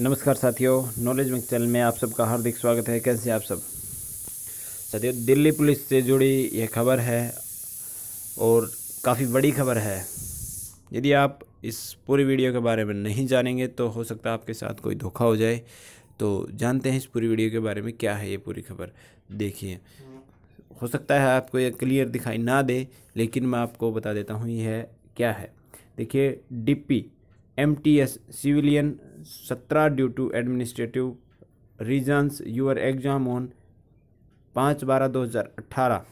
नमस्कार साथियों knowledge bank channel में आप सबका हार्दिक स्वागत है कैसे आप सब साथियों दिल्ली पुलिस से जुड़ी यह खबर है और काफ़ी बड़ी खबर है यदि आप इस पूरी वीडियो के बारे में नहीं जानेंगे तो हो सकता है आपके साथ कोई धोखा हो जाए तो जानते हैं इस पूरी वीडियो के बारे में क्या है ये पूरी खबर देखिए हो सकता है आपको ये क्लियर दिखाई ना दे लेकिन मैं आपको बता देता हूँ यह क्या है देखिए डी एमटीएस सिविलियन सत्रह due to administrative reasons your exam on पाँच बारह दो हज़ार अट्ठारह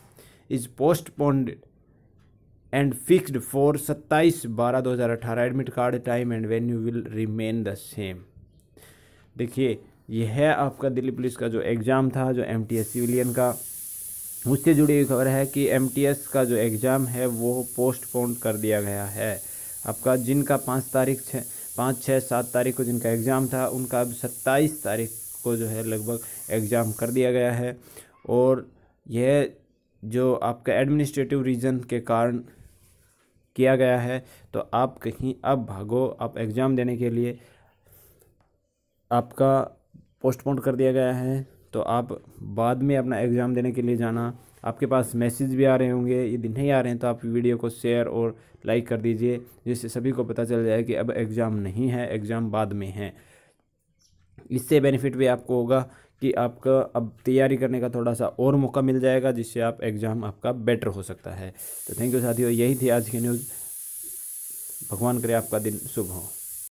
is postponed and fixed for सत्ताईस बारह दो हज़ार अट्ठारह admit card time and venue will remain the same देखिए यह है आपका दिल्ली पुलिस का जो एग्ज़ाम था जो एम टी एस सिविलियन का उससे जुड़ी हुई खबर है कि एम टी एस का जो एग्ज़ाम है वो पोस्टपोन्ड कर दिया गया है आपका जिनका पाँच तारीख छः पाँच छः सात तारीख को जिनका एग्ज़ाम था उनका अब सत्ताईस तारीख को जो है लगभग एग्ज़ाम कर दिया गया है और यह जो आपका एडमिनिस्ट्रेटिव रीजन के कारण किया गया है तो आप कहीं अब भागो आप एग्ज़ाम देने के लिए आपका पोस्टपोन कर दिया गया है तो आप बाद में अपना एग्ज़ाम देने के लिए जाना आपके पास मैसेज भी आ रहे होंगे यदि नहीं आ रहे हैं तो आप वीडियो को शेयर और लाइक कर दीजिए जिससे सभी को पता चल जाए कि अब एग्ज़ाम नहीं है एग्ज़ाम बाद में है इससे बेनिफिट भी आपको होगा कि आपका अब तैयारी करने का थोड़ा सा और मौका मिल जाएगा जिससे आप एग्ज़ाम आपका बेटर हो सकता है तो थैंक यू साथियों यही थी आज की न्यूज़ भगवान करे आपका दिन शुभ हो